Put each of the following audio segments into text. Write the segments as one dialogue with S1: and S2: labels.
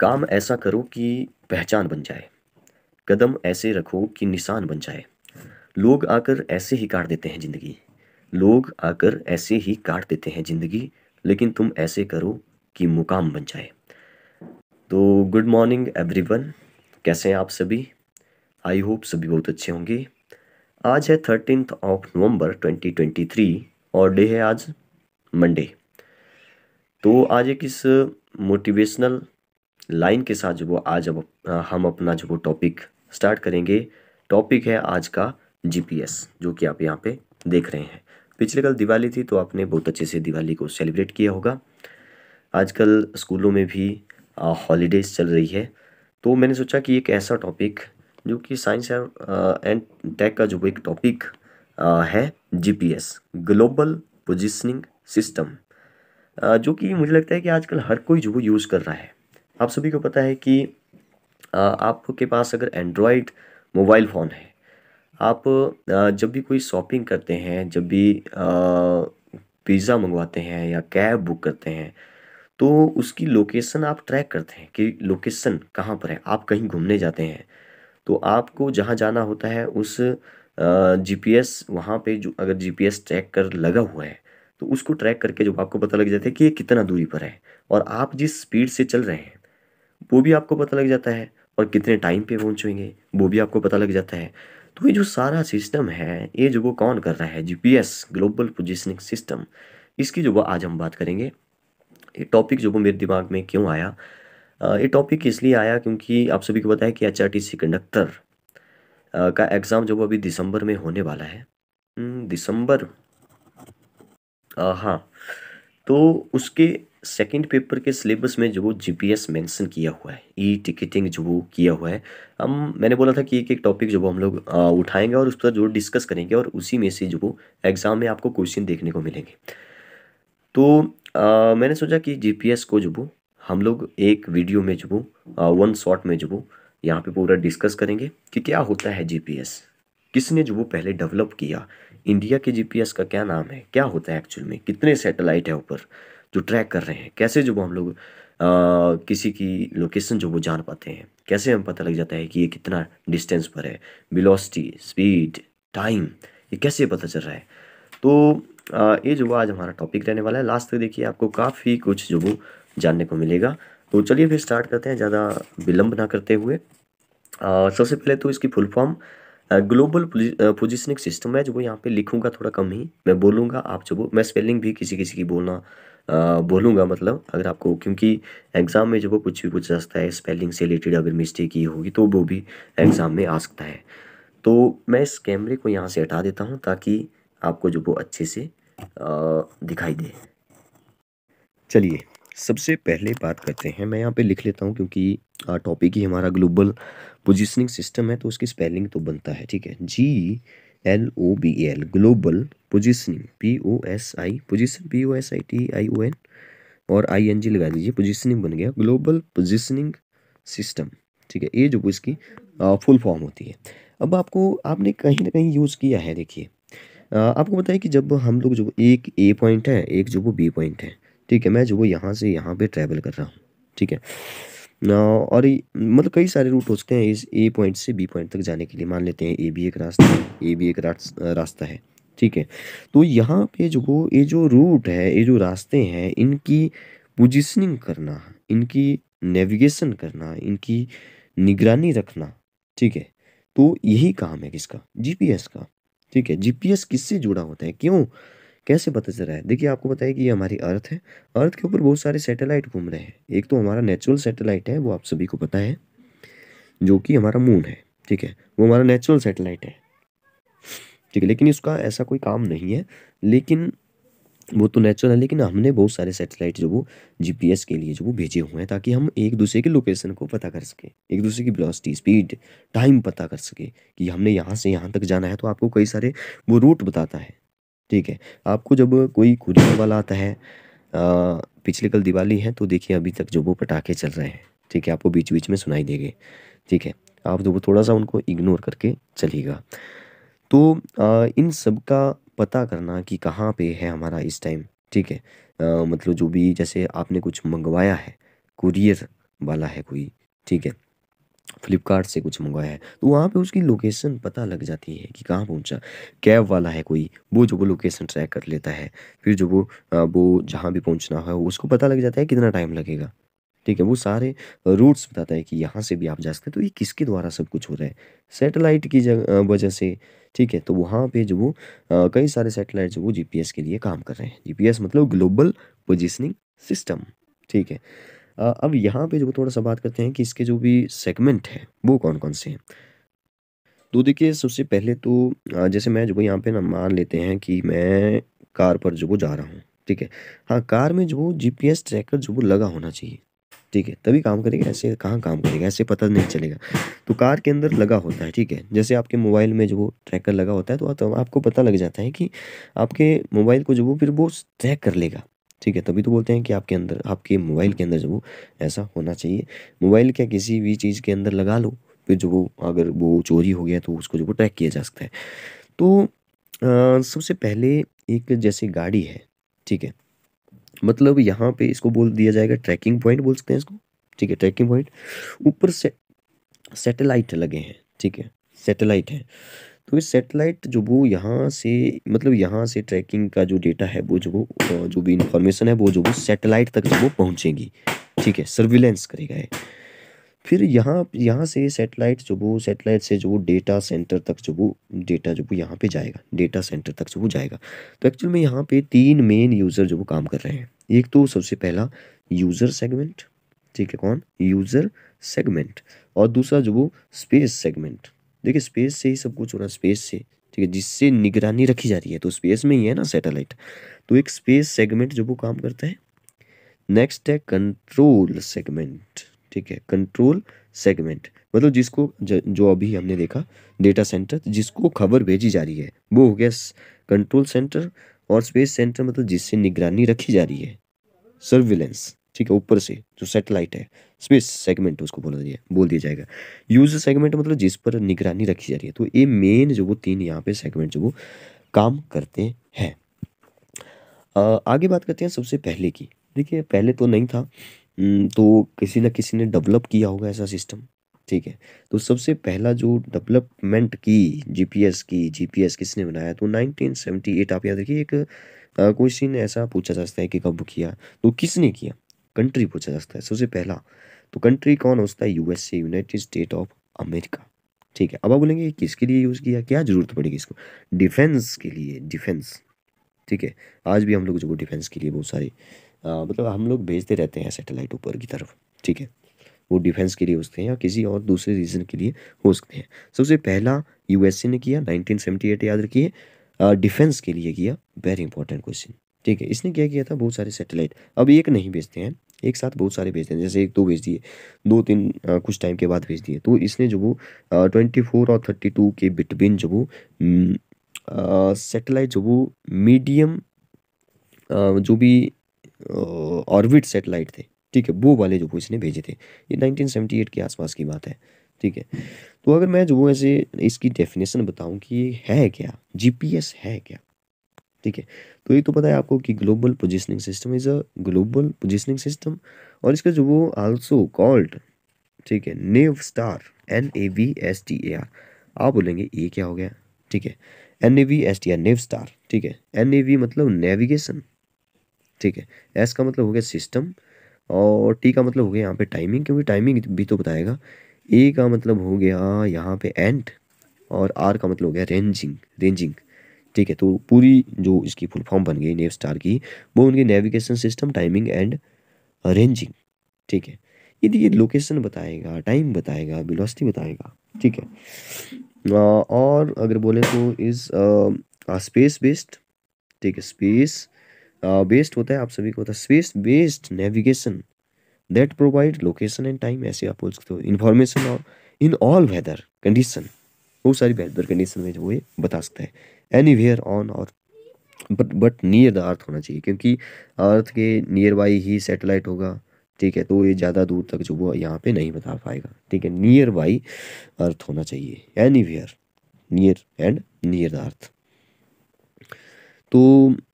S1: काम ऐसा करो कि पहचान बन जाए कदम ऐसे रखो कि निशान बन जाए लोग आकर ऐसे ही काट देते हैं ज़िंदगी लोग आकर ऐसे ही काट देते हैं ज़िंदगी लेकिन तुम ऐसे करो कि मुकाम बन जाए तो गुड मॉर्निंग एवरीवन कैसे हैं आप सभी आई होप सभी बहुत अच्छे होंगे आज है थर्टीन ऑफ नवंबर 2023 और डे है आज मंडे तो आज एक इस मोटिवेशनल लाइन के साथ जो वो आज अब हम अपना जो वो टॉपिक स्टार्ट करेंगे टॉपिक है आज का जीपीएस जो कि आप यहाँ पे देख रहे हैं पिछले कल दिवाली थी तो आपने बहुत अच्छे से दिवाली को सेलिब्रेट किया होगा आजकल स्कूलों में भी हॉलीडेज़ चल रही है तो मैंने सोचा कि एक ऐसा टॉपिक जो कि साइंस एंड टेक का जो एक टॉपिक है जीपीएस ग्लोबल पोजिशनिंग सिस्टम जो कि मुझे लगता है कि आजकल हर कोई जो वो यूज़ कर रहा है आप सभी को पता है कि आपके पास अगर एंड्रॉयड मोबाइल फ़ोन है आप जब भी कोई शॉपिंग करते हैं जब भी पिज़्ज़ा मंगवाते हैं या कैब बुक करते हैं तो उसकी लोकेशन आप ट्रैक करते हैं कि लोकेशन कहाँ पर है आप कहीं घूमने जाते हैं तो आपको जहाँ जाना होता है उस जीपीएस वहाँ पर जो अगर जीपीएस ट्रैक कर लगा हुआ है तो उसको ट्रैक करके जब आपको पता लग जाता है कि ये कितना दूरी पर है और आप जिस स्पीड से चल रहे हैं वो भी आपको पता लग जाता है और कितने टाइम पे पहुँचेंगे वो भी आपको पता लग जाता है तो ये जो सारा सिस्टम है ये जो वो कौन कर रहा है जी ग्लोबल पोजिशनिंग सिस्टम इसकी जो वो आज हम बात करेंगे ये टॉपिक जो वो मेरे दिमाग में क्यों आया ये टॉपिक इसलिए आया क्योंकि आप सभी को पता है कि एच कंडक्टर का एग्ज़ाम जो वो अभी दिसंबर में होने वाला है हम्म, दिसंबर हाँ तो उसके सेकेंड पेपर के सिलेबस में जो जीपीएस मेंशन किया हुआ है ई टिकटिंग जो वो किया हुआ है हम मैंने बोला था कि एक एक टॉपिक जो वो हम लोग उठाएंगे और उस पर जो डिस्कस करेंगे और उसी में से जो वो एग्ज़ाम में आपको क्वेश्चन देखने को मिलेंगे तो आ, मैंने सोचा कि जीपीएस को जो वो हम लोग एक वीडियो में जो वो वन शॉट में जो वो यहाँ पर पूरा डिस्कस करेंगे कि क्या होता है जी किसने जो वो पहले डेवलप किया इंडिया के जी का क्या नाम है क्या होता है एक्चुअल में कितने सेटेलाइट है ऊपर जो ट्रैक कर रहे हैं कैसे जो हम लोग किसी की लोकेशन जो वो जान पाते हैं कैसे हम पता लग जाता है कि ये कितना डिस्टेंस पर है वेलोसिटी स्पीड टाइम ये कैसे पता चल रहा है तो आ, ये जो आज हमारा टॉपिक रहने वाला है लास्ट तक देखिए आपको काफ़ी कुछ जो वो जानने को मिलेगा तो चलिए फिर स्टार्ट करते हैं ज़्यादा विलंब ना करते हुए सबसे पहले तो इसकी full form global positioning system है जो वो यहाँ पे लिखूंगा थोड़ा कम ही मैं बोलूँगा आप जो वो मैं स्पेलिंग भी किसी किसी की बोलना बोलूँगा मतलब अगर आपको क्योंकि एग्ज़ाम में जो वो कुछ भी पूछ सकता है स्पेलिंग से रिलेटेड अगर मिस्टेक की होगी तो वो भी एग्ज़ाम में आ सकता है तो मैं इस कैमरे को यहाँ से हटा देता हूँ ताकि आपको जो वो अच्छे से दिखाई दे चलिए सबसे पहले बात करते हैं मैं यहाँ पे लिख लेता हूँ क्योंकि टॉपिक ही हमारा ग्लोबल पोजिशनिंग सिस्टम है तो उसकी स्पेलिंग तो बनता है ठीक है G L O B L global positioning P O S I position P O S I T I O N और आई एन जी लगा दीजिए पोजिशनिंग बन गया ग्लोबल पोजिशनिंग सिस्टम ठीक है ये जो इसकी फुल फॉर्म होती है अब आपको आपने कहीं ना कहीं यूज़ किया है देखिए आपको बताया कि जब हम लोग जो एक ए पॉइंट है एक जो वो बी पॉइंट है ठीक है मैं जो वो यहाँ से यहाँ पे ट्रैवल कर रहा हूँ ठीक है और मतलब कई सारे रूट हो सकते हैं इस ए पॉइंट से बी पॉइंट तक जाने के लिए मान लेते हैं ए बी एक रास्ता है ए बी एक रास्ता है ठीक है तो यहाँ पे जो ये जो रूट है ये जो रास्ते हैं इनकी पोजिशनिंग करना इनकी नेविगेशन करना इनकी निगरानी रखना ठीक है तो यही काम है किसका जीपीएस का ठीक है जीपीएस किससे जुड़ा होता है क्यों कैसे पता चल रहा है देखिए आपको बताया कि ये हमारी अर्थ है अर्थ के ऊपर बहुत सारे सैटेलाइट घूम रहे हैं एक तो हमारा नेचुरल सैटेलाइट है वो आप सभी को पता है जो कि हमारा मून है ठीक है वो हमारा नेचुरल सैटेलाइट है ठीक है लेकिन इसका ऐसा कोई काम नहीं है लेकिन वो तो नेचुरल है लेकिन हमने बहुत सारे सैटेलाइट जो वो जीपीएस के लिए जो वो भेजे हुए हैं ताकि हम एक दूसरे के लोकेशन को पता कर सकें एक दूसरे की ब्लॉसिटी स्पीड टाइम पता कर सकें कि हमने यहाँ से यहाँ तक जाना है तो आपको कई सारे वो रूट बताता है ठीक है आपको जब कोई कुरियर वाला आता है पिछले कल दिवाली है तो देखिए अभी तक जो वो पटाखे चल रहे हैं ठीक है आपको बीच बीच में सुनाई देंगे ठीक है आप जो वो थोड़ा सा उनको इग्नोर करके चलेगा तो आ, इन सब का पता करना कि कहाँ पे है हमारा इस टाइम ठीक है आ, मतलब जो भी जैसे आपने कुछ मंगवाया है कुरियर वाला है कोई ठीक है फ्लिपकार्ट से कुछ मंगवाया है तो वहाँ पे उसकी लोकेशन पता लग जाती है कि कहाँ पहुँचा कैब वाला है कोई वो जो वो लोकेशन ट्रैक कर लेता है फिर जो वो वो जहाँ भी पहुँचना है उसको पता लग जाता है कितना टाइम लगेगा ठीक है वो सारे रूट्स बताता है कि यहाँ से भी आप जा सकते तो ये किसके द्वारा सब कुछ हो रहा है सेटेलाइट की वजह से ठीक है तो वहाँ पे जो वो कई सारे सेटेलाइट जो वो जीपीएस के लिए काम कर रहे हैं जीपीएस मतलब ग्लोबल पोजिशनिंग सिस्टम ठीक है अब यहाँ पे जो थोड़ा सा बात करते हैं कि इसके जो भी सेगमेंट है वो कौन कौन से हैं तो देखिए सबसे पहले तो जैसे मैं जो यहाँ पे ना मान लेते हैं कि मैं कार पर जो वो जा रहा हूँ ठीक है हाँ कार में जो जी ट्रैकर जो वो लगा होना चाहिए ठीक है तभी काम करेगा ऐसे कहाँ काम करेगा ऐसे पता नहीं चलेगा तो कार के अंदर लगा होता है ठीक है जैसे आपके मोबाइल में जो वो ट्रैकर लगा होता है तो आपको पता लग जाता है कि आपके मोबाइल को जो वो फिर वो ट्रैक कर लेगा ठीक है तभी तो बोलते हैं कि आपके अंदर आपके मोबाइल के अंदर जो वो ऐसा होना चाहिए मोबाइल क्या किसी भी चीज़ के अंदर लगा लो फिर जो वो अगर वो चोरी हो गया तो उसको जो वो ट्रैक किया जा सकता है तो आ, सबसे पहले एक जैसे गाड़ी है ठीक है मतलब यहाँ पे इसको बोल दिया जाएगा ट्रैकिंग पॉइंट बोल सकते हैं इसको ठीक है ट्रैकिंग पॉइंट ऊपर से सैटेलाइट लगे हैं ठीक है सैटेलाइट है तो ये सेटेलाइट जो वो यहाँ से मतलब यहाँ से ट्रैकिंग का जो डेटा है वो जो वो जो भी इंफॉर्मेशन है वो जो वो सेटेलाइट तक जो वो पहुँचेगी ठीक है सर्विलेंस करेगा फिर यहाँ यहाँ से सेटेलाइट जो वो सेटेलाइट से जो वो डेटा सेंटर तक जो वो डेटा जो वो यहाँ पे जाएगा डेटा सेंटर तक जो वो जाएगा तो एक्चुअल में यहाँ पे तीन मेन यूज़र जो वो काम कर रहे हैं एक तो सबसे पहला यूज़र सेगमेंट ठीक है कौन यूज़र सेगमेंट और दूसरा जो वो स्पेस सेगमेंट देखिए स्पेस से ही सब कुछ हो रहा है स्पेस से ठीक है जिससे निगरानी रखी जा रही है तो स्पेस में ही है ना सैटेलाइट तो एक स्पेस सेगमेंट जो वो काम करता है नेक्स्ट है कंट्रोल सेगमेंट ठीक है कंट्रोल सेगमेंट मतलब जिसको जो अभी हमने देखा डेटा सेंटर जिसको खबर भेजी जा रही है वो हो गया कंट्रोल सेंटर और स्पेस सेंटर मतलब जिससे निगरानी रखी जा रही है सर्विलेंस ठीक है ऊपर से जो सेटेलाइट है स्पेस सेगमेंट उसको बोला जाए बोल दिया जाएगा यूज सेगमेंट मतलब जिस पर निगरानी रखी जा रही है तो ये मेन जो वो तीन यहाँ पे सेगमेंट जो वो काम करते हैं आगे बात करते हैं सबसे पहले की देखिए पहले तो नहीं था तो किसी ना किसी ने डेवलप किया होगा ऐसा सिस्टम ठीक है तो सबसे पहला जो डेवलपमेंट की जीपीएस की जीपीएस किसने बनाया तो 1978 आप याद रखिए एक क्वेश्चन ऐसा पूछा जा सकता है कि कब किया तो किसने किया कंट्री पूछा जा सकता है सबसे पहला तो कंट्री कौन होता है USA united state of America ठीक है अब आप बोलेंगे किसके लिए यूज़ किया क्या ज़रूरत पड़ेगी इसको डिफेंस के लिए डिफेंस ठीक है आज भी हम लोग जो वो डिफेंस के लिए बहुत सारे मतलब हम लोग भेजते रहते हैं सेटेलाइट ऊपर की तरफ ठीक है वो डिफेंस के लिए होते हैं या किसी और दूसरे रीज़न के लिए हो सकते हैं सबसे पहला यूएसए ने किया 1978 याद रखिए डिफेंस के लिए किया वेरी इंपॉर्टेंट क्वेश्चन ठीक है इसने क्या किया था बहुत सारे सेटेलाइट अब एक नहीं भेजते हैं एक साथ बहुत सारे भेजते हैं जैसे एक दो भेज दिए दो तीन कुछ टाइम के बाद भेज दिए तो इसने जो वो ट्वेंटी फोर और थर्टी टू के बिटवीन जो वो सेटेलाइट जो वो मीडियम जो भी ऑर्बिट सेटेलाइट थे ठीक है वो वाले जो वो इसने भेजे थे ये 1978 के आसपास की बात है ठीक है तो अगर मैं जो वो ऐसे इसकी डेफिनेशन बताऊं कि ये है क्या जीपीएस है क्या ठीक है तो ये तो पता है आपको कि global positioning system is a global positioning system और इसका जो वो आल्सो कॉल्ड ठीक है nav star N A V S T A R आप बोलेंगे ये क्या हो गया ठीक है N A V S T R nav star ठीक है एन ए वी मतलब नेविगेशन ठीक है एस का मतलब हो गया सिस्टम और टी का मतलब हो गया यहाँ पे टाइमिंग क्योंकि टाइमिंग भी तो बताएगा ए का मतलब हो गया यहाँ पे एंड और आर का मतलब हो गया रेंजिंग रेंजिंग ठीक है तो पूरी जो इसकी फुल फॉर्म बन गई नेव स्टार की वो उनकी navigation system timing and ranging ठीक है ये देखिए लोकेशन बताएगा टाइम बताएगा बिलोस्टी बताएगा ठीक है और अगर बोले तो इज़ स्पेस बेस्ड ठीक है स्पेस बेस्ड होता है आप सभी को होता है space based navigation that provide location and time ऐसे आप बोल सकते हो information in all weather condition बहुत सारी बेहतर कंडीशन में जो ये बता सकता है एनी वेयर ऑन और but but near the earth होना चाहिए क्योंकि अर्थ के नियर बाई ही सेटेलाइट होगा ठीक है तो ये ज़्यादा दूर तक जो वो यहाँ पे नहीं बता पाएगा ठीक है नियर बाई अर्थ होना चाहिए anywhere near and near the earth तो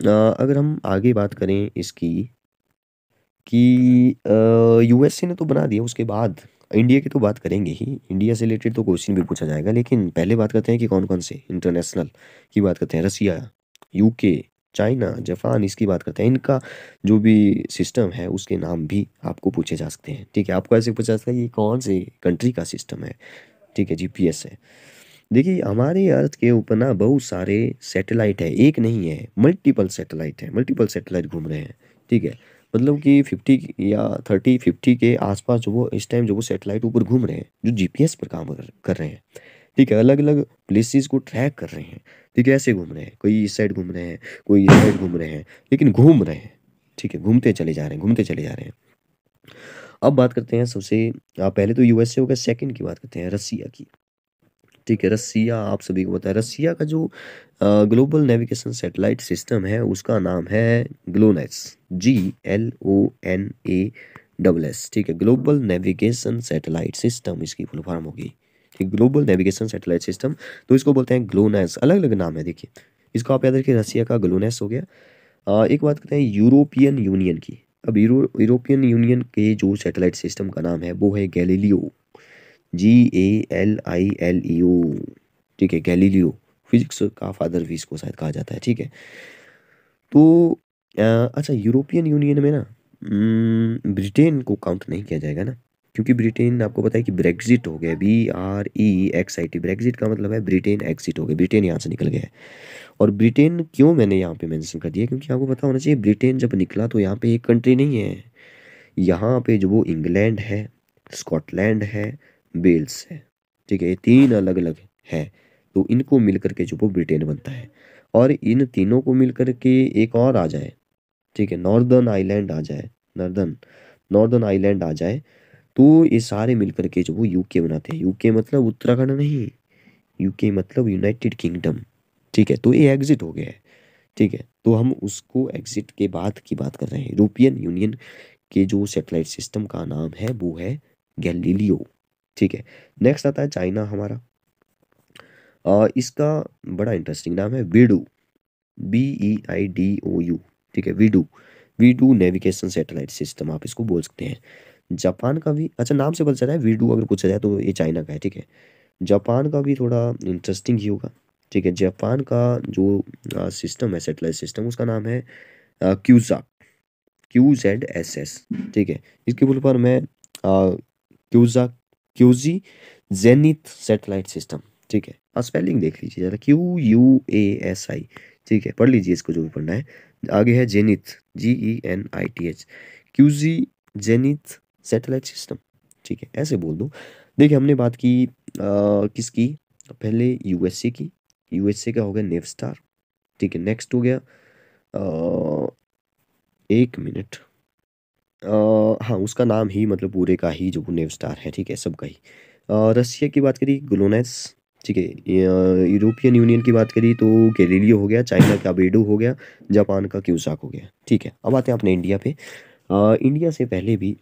S1: अगर हम आगे बात करें इसकी कि यूएसए ने तो बना दिया उसके बाद इंडिया की तो बात करेंगे ही इंडिया से रिलेटेड तो क्वेश्चन भी पूछा जाएगा लेकिन पहले बात करते हैं कि कौन कौन से इंटरनेशनल की बात करते हैं रसिया यूके चाइना जापान इसकी बात करते हैं इनका जो भी सिस्टम है उसके नाम भी आपको पूछे जा सकते हैं ठीक है आपको ऐसे पूछा जा सकता है ये कौन से कंट्री का सिस्टम है ठीक है जीपीएस है देखिए हमारे अर्थ के ऊपर ना बहुत सारे सैटेलाइट है एक नहीं है मल्टीपल सैटेलाइट है मल्टीपल सैटेलाइट घूम रहे हैं ठीक है मतलब कि फिफ्टी या थर्टी फिफ्टी के आसपास जो वो इस टाइम जो वो सेटेलाइट ऊपर घूम रहे हैं जो जीपीएस पर काम कर रहे हैं ठीक है अलग अलग प्लेसेस को ट्रैक कर रहे हैं ठीक है ऐसे घूम रहे हैं कोई इस साइड घूम रहे हैं कोई इस साइड घूम रहे हैं लेकिन घूम रहे हैं ठीक है घूमते चले जा रहे हैं घूमते चले जा रहे हैं अब बात करते हैं सबसे पहले तो यूएसए हो गया सेकंड की बात करते हैं रसिया की ठीक है रसिया आप सभी को बताए रसिया का जो ग्लोबल नेविगेशन सेटेलाइट सिस्टम है उसका नाम है GLONASS G L O N A double S ठीक है ग्लोबल नेविगेशन सेटेलाइट सिस्टम इसकी फुल फॉर्म होगी ठीक ग्लोबल नेविगेशन सेटेलाइट सिस्टम तो इसको बोलते हैं ग्लोनेस अलग अलग नाम है देखिए इसको आप याद रखिए रसिया का ग्लोनेस हो गया आ, एक बात करते हैं यूरोपियन यूनियन की अब यूरो यूरोपियन यूनियन के जो सेटेलाइट सिस्टम का नाम है वो है Galileo G A L I L U ठीक है गैलीलियो फिजिक्स का फादर भी इसको शायद कहा जाता है ठीक है तो आ, अच्छा यूरोपियन यूनियन में ना ब्रिटेन को काउंट नहीं किया जाएगा ना क्योंकि ब्रिटेन आपको पता है कि ब्रेग्जिट हो गया B R E X I T Brexit का मतलब है ब्रिटेन एक्सिट हो गया ब्रिटेन यहाँ से निकल गया है और ब्रिटेन क्यों मैंने यहाँ पे मेंशन कर दिया क्योंकि आपको पता होना चाहिए ब्रिटेन जब निकला तो यहाँ पे एक कंट्री नहीं है यहाँ पे जो वो इंग्लैंड है स्कॉटलैंड है वेल्स है ठीक है ये तीन अलग अलग है तो इनको मिल करके जो वो ब्रिटेन बनता है और इन तीनों को मिल करके एक और आ जाए ठीक है नॉर्दर्न आइलैंड आ जाए नॉर्दर्न नॉर्दर्न आइलैंड आ जाए तो ये सारे मिल करके जो वो यूके बनाते हैं यूके मतलब उत्तराखंड नहीं यूके मतलब यूनाइटेड किंगडम ठीक है तो ये एग्जिट हो गया है ठीक है तो हम उसको एग्जिट के बाद की बात कर रहे हैं यूरोपियन यूनियन के जो सेटेलाइट सिस्टम का नाम है वो है गैलीलियो ठीक है नेक्स्ट आता है चाइना हमारा आ, इसका बड़ा इंटरेस्टिंग नाम है BeiDou B E I D O U ठीक है BeiDou BeiDou navigation satellite system आप इसको बोल सकते हैं जापान का भी अच्छा नाम से पता चला है वीडू अगर पूछा जाए तो ये चाइना का है ठीक है जापान का भी थोड़ा इंटरेस्टिंग ही होगा ठीक है जापान का जो सिस्टम है सेटेलाइट सिस्टम उसका नाम है quasi Q Z S S ठीक है इसके बोल पर है quasi quasi zenith satellite system ठीक है आप स्पेलिंग देख लीजिए ज़रा Q U A S I ठीक है पढ़ लीजिए इसको जो भी पढ़ना है आगे है zenith G E N I T H quasi zenith satellite system ठीक है ऐसे बोल दो देखिए हमने बात की आ, किसकी पहले ए की ए का हो गया नेवस्टार ठीक है नेक्स्ट हो गया आ, एक मिनट हाँ, उसका नाम ही मतलब पूरे का ही जो वो नेव स्टार है, ठीक है? सब का ही। रसिया रशिया की बात करी ग्लोनेस, ठीक है? यूरोपियन यूनियन की बात करी तो गैलीलियो हो गया, चाइना का बेडो हो गया, जापान का क्यूसाक हो गया, ठीक है? अब आते हैं अपने इंडिया पे। आ, इंडिया से पहले भी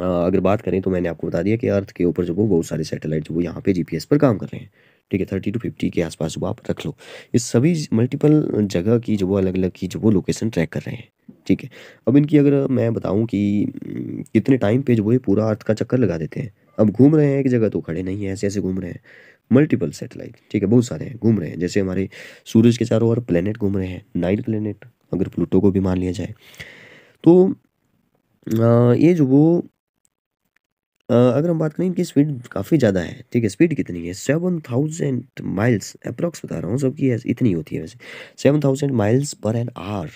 S1: आ, अगर बात करें तो मैंने आपको बता दिया कि अर्थ के ऊपर जो वो बहुत सारे सैटेलाइट जो वो यहाँ पे जीपीएस पर काम कर रहे हैं। ठीक है थर्टी टू फिफ्टी के आसपास वो आप रख लो इस सभी मल्टीपल जगह की जो वो अलग अलग की जो वो लोकेशन ट्रैक कर रहे हैं ठीक है अब इनकी अगर मैं बताऊं कि हम्म, कितने टाइम पे जो वो ये पूरा अर्थ का चक्कर लगा देते हैं अब घूम रहे हैं एक जगह तो खड़े नहीं है ऐसे ऐसे घूम रहे हैं मल्टीपल सेटेलाइट ठीक है बहुत सारे हैं घूम रहे हैं जैसे हमारे सूरज के चारों ओर प्लेनेट घूम रहे हैं नाइन प्लेनेट अगर प्लूटो को भी मान लिया जाए तो ये जो वो अगर हम बात करें इनकी स्पीड काफ़ी ज़्यादा है ठीक है स्पीड कितनी है सेवन थाउजेंड माइल्स अप्रॉक्स बता रहा हूँ सबकी इतनी होती है वैसे seven thousand miles per an hour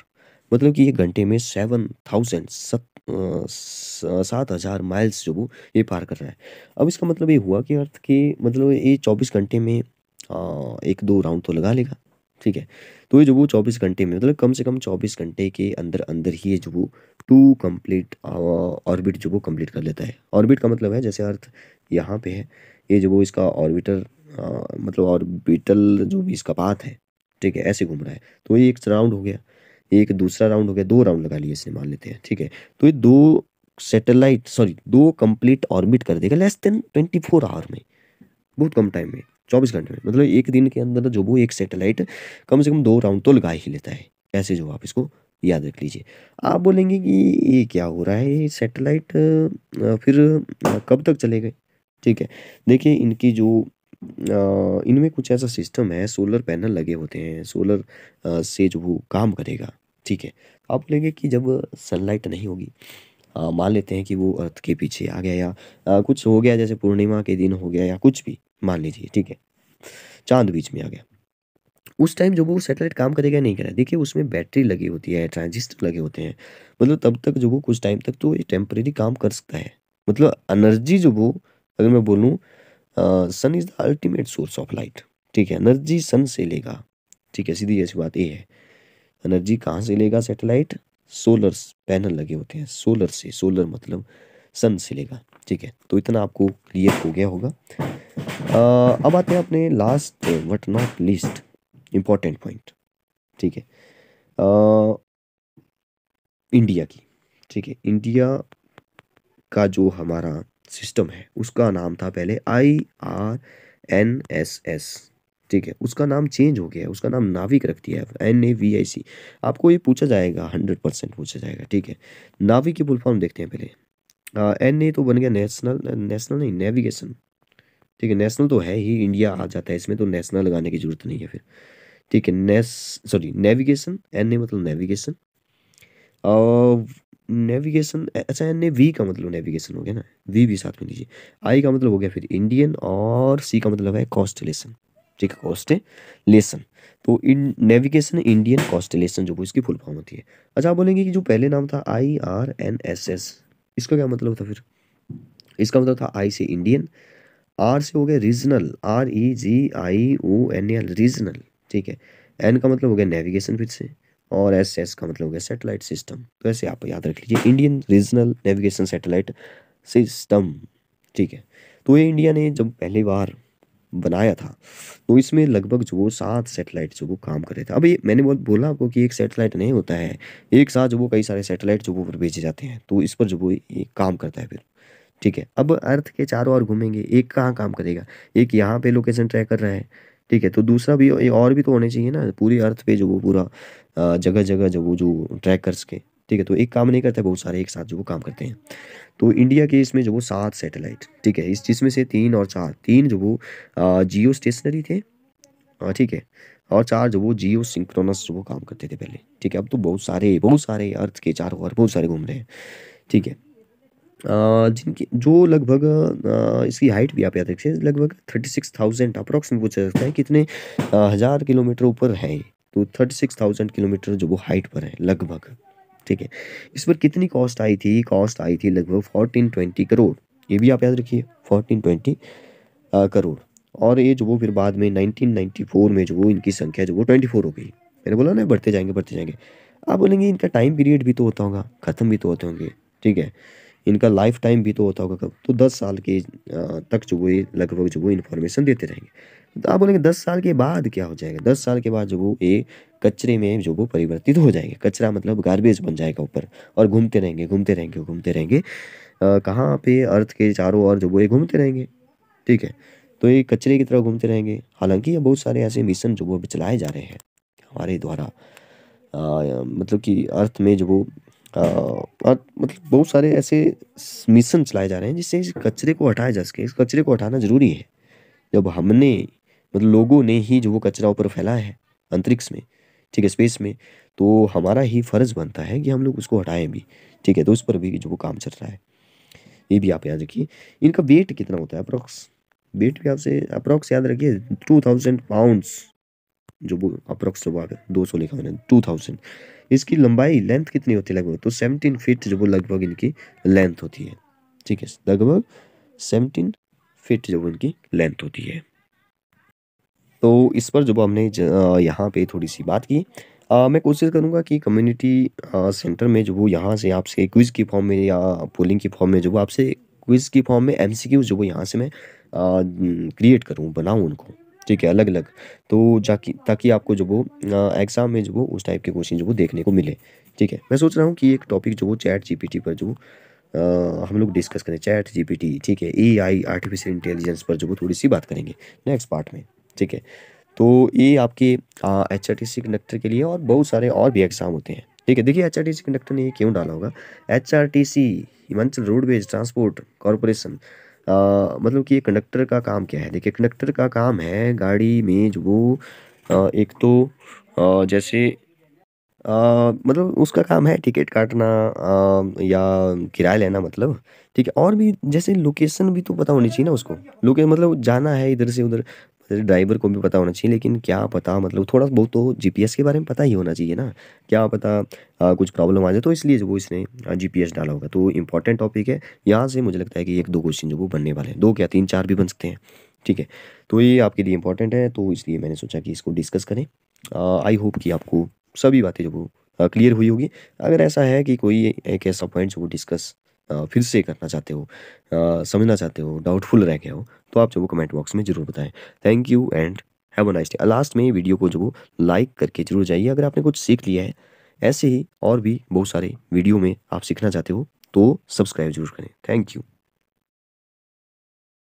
S1: मतलब कि ये घंटे में सेवन थाउजेंड सत सात हज़ार माइल्स जो वो ये पार कर रहा है अब इसका मतलब ये हुआ कि अर्थ के मतलब ये चौबीस घंटे में आ, एक दो राउंड तो लगा लेगा ठीक है तो ये जो वो चौबीस घंटे में मतलब कम से कम चौबीस घंटे के अंदर अंदर ही ये जो वो टू कंप्लीट ऑर्बिट जो वो कंप्लीट कर लेता है ऑर्बिट का मतलब है जैसे अर्थ यहाँ पे है ये जो वो इसका ऑर्बिटर मतलब ऑर्बिटल जो भी इसका पाथ है ठीक है ऐसे घूम रहा है तो ये एक राउंड हो गया एक दूसरा राउंड हो गया दो राउंड लगा लिए इसने मान लेते हैं ठीक है तो ये दो सेटेलाइट सॉरी दो कम्प्लीट ऑर्बिट कर देगा less than twenty four hour में बहुत कम टाइम में चौबीस घंटे में मतलब एक दिन के अंदर जो वो एक सेटेलाइट कम से कम दो राउंड तो लगा ही लेता है ऐसे जो आप इसको याद रख लीजिए आप बोलेंगे कि ये क्या हो रहा है ये सैटेलाइट फिर कब तक चले गए ठीक है देखिए इनकी जो इनमें कुछ ऐसा सिस्टम है सोलर पैनल लगे होते हैं सोलर से जो वो काम करेगा ठीक है आप बोलेंगे कि जब सनलाइट नहीं होगी मान लेते हैं कि वो अर्थ के पीछे आ गया या आ, कुछ हो गया जैसे पूर्णिमा के दिन हो गया या कुछ भी मान लीजिए ठीक है चांद बीच में आ गया उस टाइम जो वो सैटेलाइट काम करेगा नहीं करेगा देखिए उसमें बैटरी लगी होती है ट्रांजिस्टर लगे होते हैं मतलब तब तक जो वो कुछ टाइम तक तो ये टेम्परेरी काम कर सकता है मतलब एनर्जी जो वो अगर मैं बोलूँ sun is the ultimate source of light ठीक है एनर्जी सन से लेगा ठीक है सीधी ऐसी बात ये है एनर्जी कहाँ से लेगा सेटेलाइट सोलर पैनल लगे होते हैं सोलर से सोलर मतलब सन से लेगा ठीक है तो इतना आपको क्लियर हो गया होगा अब आते हैं अपने last but not least important point ठीक है इंडिया की ठीक है इंडिया का जो हमारा सिस्टम है उसका नाम था पहले I R N S S ठीक है उसका नाम चेंज हो गया है उसका नाम नाविक रख दिया है एन ए वी आई सी आपको ये पूछा जाएगा हंड्रेड परसेंट पूछा जाएगा ठीक है नाविक की फुल फॉर्म देखते हैं पहले एन ए तो बन गया नेशनल नेशनल नहीं नेविगेशन ठीक है नेशनल तो है ही इंडिया आ जाता है इसमें तो नेशनल लगाने की जरूरत नहीं है फिर ठीक है नेस सॉरी नेविगेशन एन ए मतलब नेविगेशन और नेविगेशन अच्छा एन ए वी का मतलब नेविगेशन हो गया ना वी भी साथ में लीजिए आई का मतलब हो गया फिर इंडियन और सी का मतलब है कॉस्टलेशन ठीक है कॉस्टलेशन तो इन नेविगेशन इंडियन कॉस्टलेशन जो इसकी फुल फॉर्म होती है अच्छा आप बोलेंगे कि जो पहले नाम था I R N S S इसका क्या मतलब था फिर इसका मतलब था आई से इंडियन आर से हो गया regional R E G I O N L regional ठीक है एन का मतलब हो गया नेविगेशन फिर से और एस एस का मतलब हो गया सैटेलाइट सिस्टम तो ऐसे आप याद रख लीजिए Indian regional navigation satellite system ठीक है तो ये इंडिया ने जब पहली बार बनाया था तो इसमें लगभग जो वो सात सेटेलाइट जो वो काम कर रहे थे अब ये मैंने बहुत बोला आपको कि एक सेटेलाइट नहीं होता है एक साथ जो वो कई सारे सेटेलाइट जो वो पर भेजे जाते हैं तो इस पर जो वो ये काम करता है फिर ठीक है अब अर्थ के चारों ओर घूमेंगे एक कहाँ काम करेगा एक यहाँ पे लोकेशन ट्रैक कर रहा है ठीक है तो दूसरा भी और भी तो होने चाहिए ना पूरी अर्थ पे जो वो पूरा जगह जगह जो वो जो ट्रैक कर सके ठीक है तो एक काम नहीं करता बहुत सारे एक साथ जो वो काम करते हैं तो इंडिया के इसमें जो वो सात सेटेलाइट ठीक है इस जिसमें से तीन और चार तीन जो वो जियो स्टेशनरी थे ठीक है और चार जो वो जियो सिंक्रोनस वो काम करते थे पहले ठीक है अब तो बहुत सारे बहुत सारे अर्थ के चारों और बहुत सारे घूम रहे हैं ठीक है जिनकी जो लगभग इसकी हाइट भी आप याद रखिए लगभग थर्टी सिक्स थाउजेंड अप्रॉक्स में पूछा जाता है कितने हज़ार किलोमीटर ऊपर है तो थर्टी सिक्स थाउजेंड किलोमीटर जो वो हाइट पर है लगभग ठीक है इस पर कितनी कॉस्ट आई थी कॉस्ट आई थी लगभग फोर्टीन ट्वेंटी करोड़ ये भी आप याद रखिए फोर्टीन ट्वेंटी करोड़ और ये जो वो फिर बाद में नाइनटीन नाइन्टी फोर में जो वो इनकी संख्या जो वो ट्वेंटी फोर हो गई मैंने बोला ना बढ़ते जाएंगे बढ़ते जाएंगे आप बोलेंगे इनका टाइम पीरियड भी तो होता होगा ख़त्म भी तो होते होंगे ठीक है इनका लाइफ टाइम भी तो होता होगा कब तो दस साल के तक जो वो लगभग जो वो इन्फॉर्मेशन देते रहेंगे तो आप बोलेंगे दस साल के बाद क्या हो जाएगा दस साल के बाद जो वो ये कचरे में जो वो परिवर्तित हो जाएंगे कचरा मतलब गार्बेज बन जाएगा ऊपर और घूमते रहेंगे घूमते रहेंगे घूमते रहेंगे कहाँ पे अर्थ के चारों ओर जो वो ये घूमते रहेंगे ठीक है तो ये कचरे की तरह घूमते रहेंगे हालांकि ये बहुत सारे ऐसे मिशन जो वो चलाए जा रहे हैं हमारे द्वारा मतलब कि अर्थ में जो वो मतलब बहुत सारे ऐसे मिशन चलाए जा रहे हैं जिससे इस कचरे को हटाया जा सके इस कचरे को हटाना ज़रूरी है जब हमने मतलब लोगों ने ही जो वो कचरा ऊपर फैला है अंतरिक्ष में ठीक है स्पेस में तो हमारा ही फ़र्ज़ बनता है कि हम लोग उसको हटाएं भी ठीक है तो उस पर भी जो वो काम चल रहा है ये भी आप याद रखिए इनका वेट कितना होता है अप्रोक्स वेट भी आपसे अप्रोक्स याद रखिए टू थाउजेंड पाउंड्स जो अप्रोक्स वहाँ दो सौ लिखा मैंने टू थाउजेंड इसकी लंबाई लेंथ कितनी होती है लगभग तो सेवनटीन फीट जो वो लगभग इनकी लेंथ होती है ठीक है लगभग सेवनटीन फीट जो इनकी लेंथ होती है तो इस पर जब हमने यहाँ पे थोड़ी सी बात की आ, मैं कोशिश करूँगा कि कम्युनिटी सेंटर में जो वो यहाँ से आपसे क्विज की फॉर्म में या पोलिंग की फॉर्म में जो वो आपसे क्विज की फॉर्म में एमसीक्यू जो वो यहाँ से मैं क्रिएट करूँ बनाऊँ उनको ठीक है अलग अलग तो जाकि ताकि आपको जो वो एग्ज़ाम में जो वो उस टाइप के क्वेश्चन जो वो देखने को मिले ठीक है मैं सोच रहा हूँ कि एक टॉपिक जो वो चैट जीपीटी पर जो आ, हम लोग डिस्कस करें चैट जीपीटी ठीक है एआई आर्टिफिशियल इंटेलिजेंस पर जो वो थोड़ी सी बात करेंगे नेक्स्ट पार्ट में ठीक है तो ये आपके H R T C conductor के लिए और बहुत सारे और भी एग्ज़ाम होते हैं ठीक है देखिए H R T C conductor ने ये क्यों डाला होगा H R T C Himachal roadways transport corporation मतलब कि ये कंडक्टर का काम क्या है देखिए कंडक्टर का काम है गाड़ी में जो वो एक तो जैसे मतलब उसका काम है टिकट काटना या किराया लेना मतलब, ठीक है? और भी जैसे लोकेशन भी तो पता होनी चाहिए ना उसको। लोके मतलब जाना है इधर से उधर जैसे ड्राइवर को भी पता होना चाहिए लेकिन क्या पता मतलब थोड़ा बहुत तो जीपीएस के बारे में पता ही होना चाहिए ना क्या पता आ, कुछ प्रॉब्लम आ जाए तो इसलिए जो वो इसने जीपीएस डाला होगा तो इंपॉर्टेंट टॉपिक है यहाँ से मुझे लगता है कि एक दो क्वेश्चन जो वो बनने वाले हैं दो क्या तीन चार भी बन सकते हैं ठीक है तो ये आपके लिए इंपॉर्टेंट है तो इसलिए मैंने सोचा कि इसको डिस्कस करें आई होप कि आपको सभी बातें जो वो क्लियर हुई होगी अगर ऐसा है कि कोई एक ऐसा पॉइंट जो वो डिस्कस फिर से करना चाहते हो समझना चाहते हो डाउटफुल रह गया हो तो आप जो वो कमेंट बॉक्स में जरूर बताएं thank you and have a nice day लास्ट में वीडियो को जो लाइक करके जरूर जाइए अगर आपने कुछ सीख लिया है ऐसे ही और भी बहुत सारे वीडियो में आप सीखना चाहते हो तो सब्सक्राइब जरूर करें थैंक यू